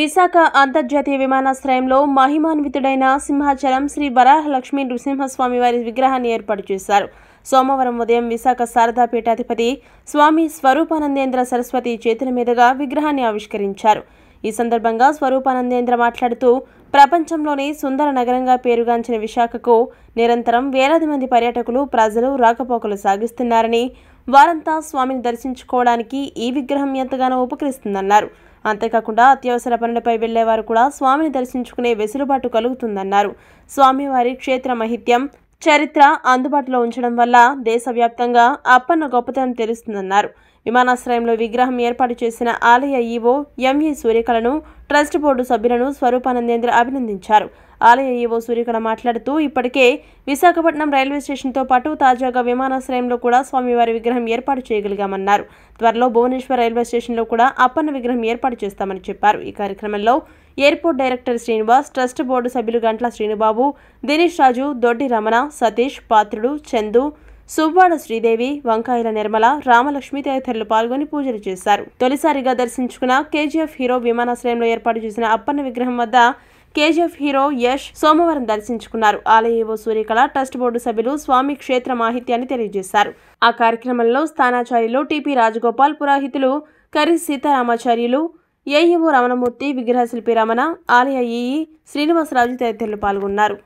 విశాఖ అంతర్జాతీయ విమానాశ్రయంలో మహిమాన్వితుడైన సింహాచలం శ్రీ వరాహలక్ష్మి నృసింహస్వామి వారి విగ్రహాన్ని ఏర్పాటు చేశారు సోమవారం ఉదయం విశాఖ శారదాపీఠాధిపతి స్వామి స్వరూపానందేంద్ర సరస్వతి చేతుల మీదుగా విగ్రహాన్ని ఆవిష్కరించారు ఈ సందర్భంగా స్వరూపానందేంద్ర మాట్లాడుతూ ప్రపంచంలోనే సుందర నగరంగా పేరుగాంచిన విశాఖకు నిరంతరం వేలాది మంది పర్యాటకులు ప్రజలు రాకపోకలు సాగిస్తున్నారని వారంతా స్వామిని దర్శించుకోవడానికి ఈ విగ్రహం ఎంతగానో ఉపకరిస్తుందన్నారు అంతేకాకుండా అత్యవసర పనులపై వెళ్లేవారు కూడా స్వామిని దర్శించుకునే వెసులుబాటు కలుగుతుందన్నారు స్వామివారి క్షేత్ర మహిత్యం చరిత్ర అందుబాటులో ఉంచడం వల్ల దేశవ్యాప్తంగా అప్పన్న గొప్పతనం తెలుస్తుందన్నారు విమానాశ్రయంలో విగ్రహం ఏర్పాటు చేసిన ఆలయ ఈవో ఎంఈ సూర్యకళను ట్రస్ట్ బోర్డు సభ్యులను స్వరూపానందేంద్ర అభినందించారు ఆలయ ఈవో సూర్యకళ మాట్లాడుతూ ఇప్పటికే విశాఖపట్నం రైల్వే స్టేషన్తో పాటు తాజాగా విమానాశ్రయంలో కూడా స్వామివారి విగ్రహం ఏర్పాటు చేయగలిగామన్నారు త్వరలో భువనేశ్వర్ రైల్వే స్టేషన్లో కూడా అప్పన్న విగ్రహం ఏర్పాటు చేస్తామని చెప్పారు ఈ కార్యక్రమంలో airport director Srinivas trust board సభ్యులు గంట్ల శ్రీనుబాబు దినేష్ రాజు దొడ్డి రమణ సతీష్ పాత్రుడు చందు సువ్వాడ శ్రీదేవి వంకాయల నిర్మల రామలక్ష్మి తదితరులు పాల్గొని పూజలు చేశారు తొలిసారిగా దర్శించుకున్న కేజీఎఫ్ హీరో విమానాశ్రయంలో ఏర్పాటు చేసిన అప్పన్న విగ్రహం వద్ద కేజీఎఫ్ హీరో యష్ సోమవారం దర్శించుకున్నారు ఆలయేవో సూర్యకళ ట్రస్ట్ బోర్డు సభ్యులు స్వామి క్షేత్ర మాహిత్యాన్ని తెలియజేశారు ఆ కార్యక్రమంలో స్థానాచార్యులు టిపి రాజగోపాల్ పురోహితులు కరి సీతారామాచార్యులు ఏఈఓ రమణమూర్తి విగ్రహశిల్పి రమణ ఆలయ ఈఈ శ్రీనివాసరాజు తదితరులు పాల్గొన్నారు